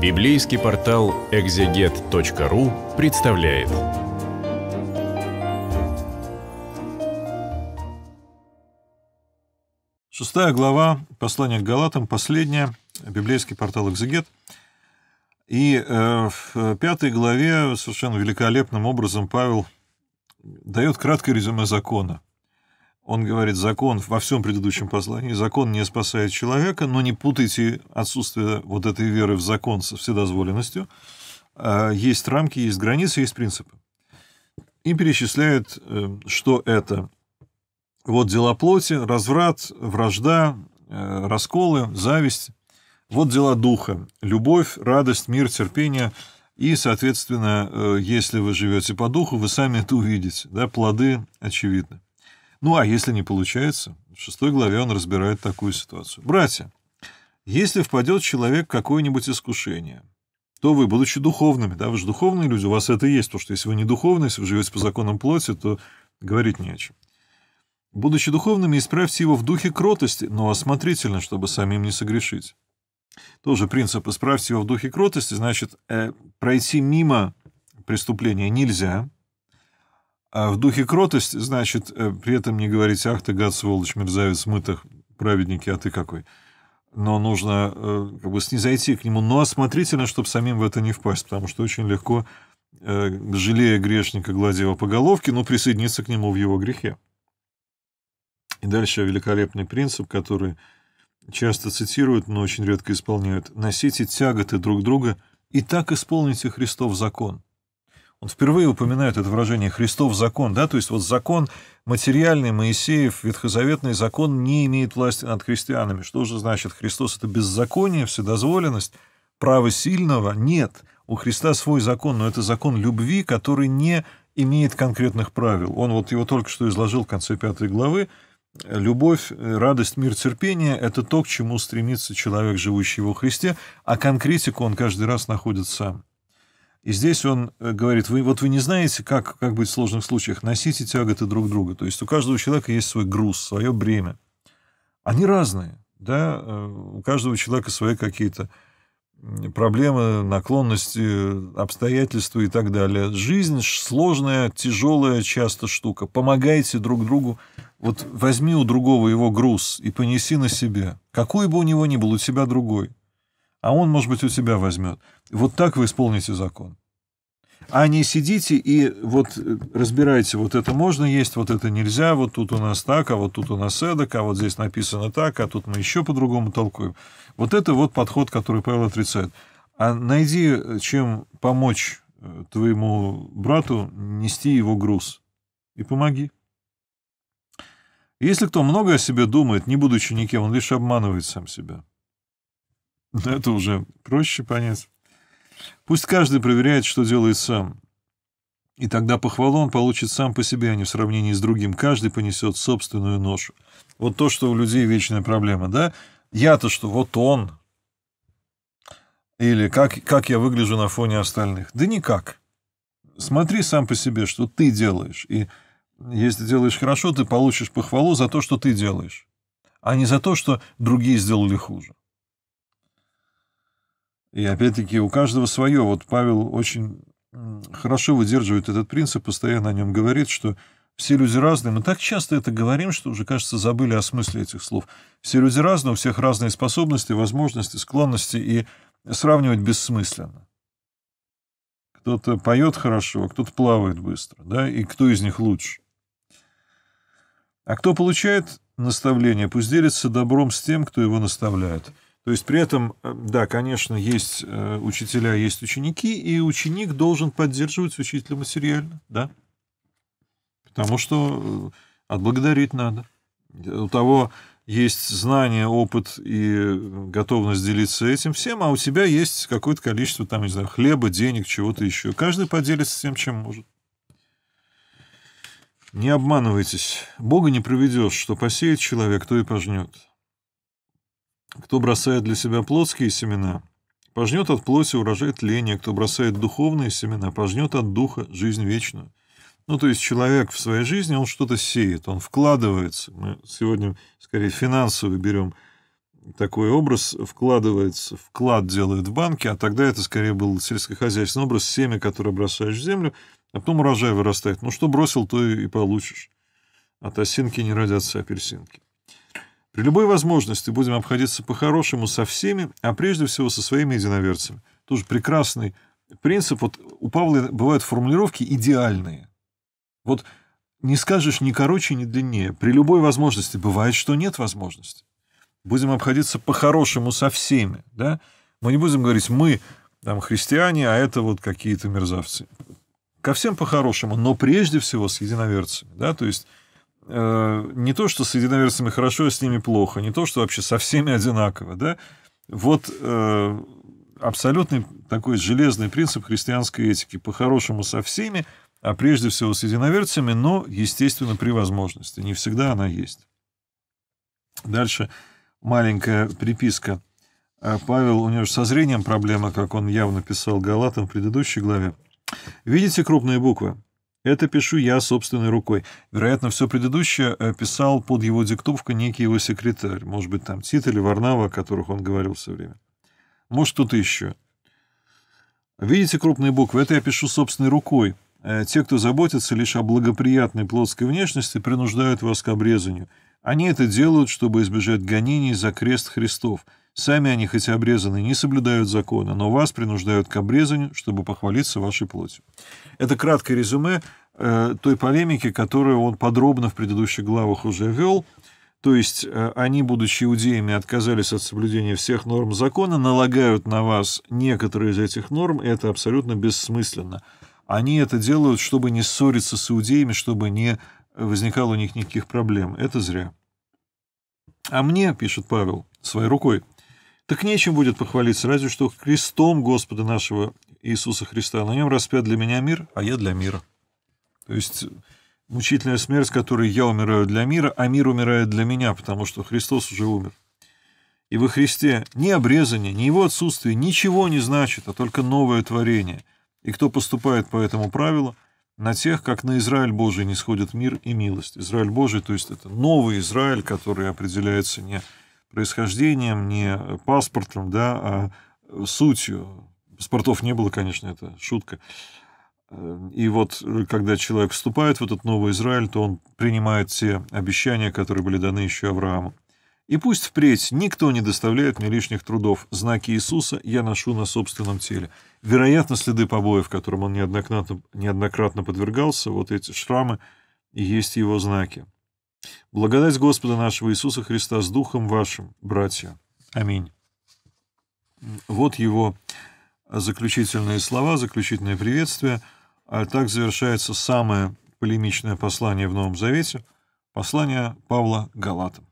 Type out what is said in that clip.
Библейский портал экзегет.ру представляет. Шестая глава послания к Галатам, последняя, библейский портал «Экзегет». И э, в пятой главе совершенно великолепным образом Павел дает краткое резюме закона – он говорит, закон во всем предыдущем послании, закон не спасает человека, но не путайте отсутствие вот этой веры в закон со вседозволенностью. А, есть рамки, есть границы, есть принципы. И перечисляет, э, что это. Вот дела плоти, разврат, вражда, э, расколы, зависть. Вот дела духа, любовь, радость, мир, терпение. И, соответственно, э, если вы живете по духу, вы сами это увидите. Да, плоды очевидны. Ну, а если не получается, в шестой главе он разбирает такую ситуацию. «Братья, если впадет человек в какое-нибудь искушение, то вы, будучи духовными, да, вы же духовные люди, у вас это и есть, потому что если вы не духовные, если вы живете по законам плоти, то говорить не о чем. Будучи духовными, исправьте его в духе кротости, но осмотрительно, чтобы самим не согрешить. Тоже принцип «исправьте его в духе кротости», значит, э, пройти мимо преступления нельзя – а в духе кротость, значит, э, при этом не говорить, ах ты, гад, сволочь, мерзавец, мы так праведники, а ты какой. Но нужно э, как бы снизойти к нему, но осмотрительно, чтобы самим в это не впасть, потому что очень легко, э, жалея грешника, гладя его по головке, но присоединиться к нему в его грехе. И дальше великолепный принцип, который часто цитируют, но очень редко исполняют. «Носите тяготы друг друга, и так исполните Христов закон». Он впервые упоминает это выражение «Христов закон», да, то есть вот закон материальный Моисеев, ветхозаветный закон не имеет власти над христианами. Что же значит Христос — это беззаконие, вседозволенность, право сильного? Нет, у Христа свой закон, но это закон любви, который не имеет конкретных правил. Он вот его только что изложил в конце пятой главы. Любовь, радость, мир, терпение — это то, к чему стремится человек, живущий во Христе, а конкретику он каждый раз находит сам. И здесь он э, говорит, вы, вот вы не знаете, как, как быть в сложных случаях, носите тяготы друг друга. То есть у каждого человека есть свой груз, свое бремя. Они разные, да, э, у каждого человека свои какие-то проблемы, наклонности, обстоятельства и так далее. Жизнь сложная, тяжелая часто штука. Помогайте друг другу. Вот возьми у другого его груз и понеси на себя. Какой бы у него ни был, у тебя другой а он, может быть, у тебя возьмет. Вот так вы исполните закон. А не сидите и вот э, разбирайте, вот это можно есть, вот это нельзя, вот тут у нас так, а вот тут у нас эдак, а вот здесь написано так, а тут мы еще по-другому толкуем. Вот это вот подход, который Павел отрицает. А найди, э, чем помочь э, твоему брату нести его груз. И помоги. Если кто много о себе думает, не будучи никем, он лишь обманывает сам себя это уже проще понять. Пусть каждый проверяет, что делает сам. И тогда похвалу он получит сам по себе, а не в сравнении с другим. Каждый понесет собственную ношу. Вот то, что у людей вечная проблема, да? Я-то что, вот он. Или как, как я выгляжу на фоне остальных. Да никак. Смотри сам по себе, что ты делаешь. И если делаешь хорошо, ты получишь похвалу за то, что ты делаешь, а не за то, что другие сделали хуже. И опять-таки у каждого свое. Вот Павел очень хорошо выдерживает этот принцип, постоянно о нем говорит, что все люди разные. Мы так часто это говорим, что уже, кажется, забыли о смысле этих слов. Все люди разные, у всех разные способности, возможности, склонности, и сравнивать бессмысленно. Кто-то поет хорошо, а кто-то плавает быстро, да, и кто из них лучше. А кто получает наставление, пусть делится добром с тем, кто его наставляет. То есть при этом, э, да, конечно, есть э, учителя, есть ученики, и ученик должен поддерживать учителя материально, да. Потому что э, отблагодарить надо. У того есть знание, опыт и готовность делиться этим всем, а у тебя есть какое-то количество, там, не знаю, хлеба, денег, чего-то еще. Каждый поделится тем, чем может. Не обманывайтесь. Бога не проведешь, что посеет человек, то и пожнет. Кто бросает для себя плотские семена, пожнет от плоти урожай тления, кто бросает духовные семена, пожнет от духа жизнь вечную. Ну, то есть человек в своей жизни, он что-то сеет, он вкладывается. Мы сегодня, скорее, финансовый берем такой образ, вкладывается, вклад делает в банке, а тогда это, скорее, был сельскохозяйственный образ, семя, которое бросаешь в землю, а потом урожай вырастает. Ну, что бросил, то и получишь. От осинки не родятся апельсинки. При любой возможности будем обходиться по-хорошему со всеми, а прежде всего со своими единоверцами. Тоже прекрасный принцип. Вот у Павла бывают формулировки идеальные. Вот не скажешь ни короче, ни длиннее. При любой возможности. Бывает, что нет возможности. Будем обходиться по-хорошему со всеми. Да? Мы не будем говорить, мы там христиане, а это вот какие-то мерзавцы. Ко всем по-хорошему, но прежде всего с единоверцами. Да? То есть э, не то, что с единоверцами хорошо, а с ними плохо, не то, что вообще со всеми одинаково, да, вот э, абсолютный такой железный принцип христианской этики, по-хорошему со всеми, а прежде всего с единоверцами, но, естественно, при возможности, не всегда она есть. Дальше маленькая приписка. Э, Павел, у него же со зрением проблема, как он явно писал Галатам в предыдущей главе. Видите крупные буквы? Это пишу я собственной рукой. Вероятно, все предыдущее э, писал под его диктовку некий его секретарь. Может быть, там Тит или Варнава, о которых он говорил все время. Может, что то еще. Видите крупные буквы? Это я пишу собственной рукой. Э, те, кто заботится лишь о благоприятной плотской внешности, принуждают вас к обрезанию. Они это делают, чтобы избежать гонений за крест Христов, Сами они, хотя обрезаны, не соблюдают закона, но вас принуждают к обрезанию, чтобы похвалиться вашей плотью. Это краткое резюме э, той полемики, которую он подробно в предыдущих главах уже вел. То есть э, они, будучи иудеями, отказались от соблюдения всех норм закона, налагают на вас некоторые из этих норм, и это абсолютно бессмысленно. Они это делают, чтобы не ссориться с иудеями, чтобы не возникало у них никаких проблем. Это зря. А мне, пишет Павел, своей рукой – так нечем будет похвалиться, разве что крестом Господа нашего Иисуса Христа. На нем распят для меня мир, а я для мира. То есть э, мучительная смерть, с которой я умираю для мира, а мир умирает для меня, потому что Христос уже умер. И во Христе ни обрезание, ни его отсутствие ничего не значит, а только новое творение. И кто поступает по этому правилу, на тех, как на Израиль Божий не сходит мир и милость. Израиль Божий, то есть это новый Израиль, который определяется не происхождением, не паспортом, да, а э, сутью. Паспортов не было, конечно, это шутка. Э, и вот, э, когда человек вступает в этот новый Израиль, то он принимает все обещания, которые были даны еще Аврааму. И пусть впредь никто не доставляет мне лишних трудов. Знаки Иисуса я ношу на собственном теле. Вероятно, следы побоев, которым он неоднократно, неоднократно подвергался, вот эти шрамы, и есть его знаки. Благодать Господа нашего Иисуса Христа с Духом вашим, братья. Аминь. Вот его заключительные слова, заключительное приветствие. А так завершается самое полемичное послание в Новом Завете, послание Павла Галатам.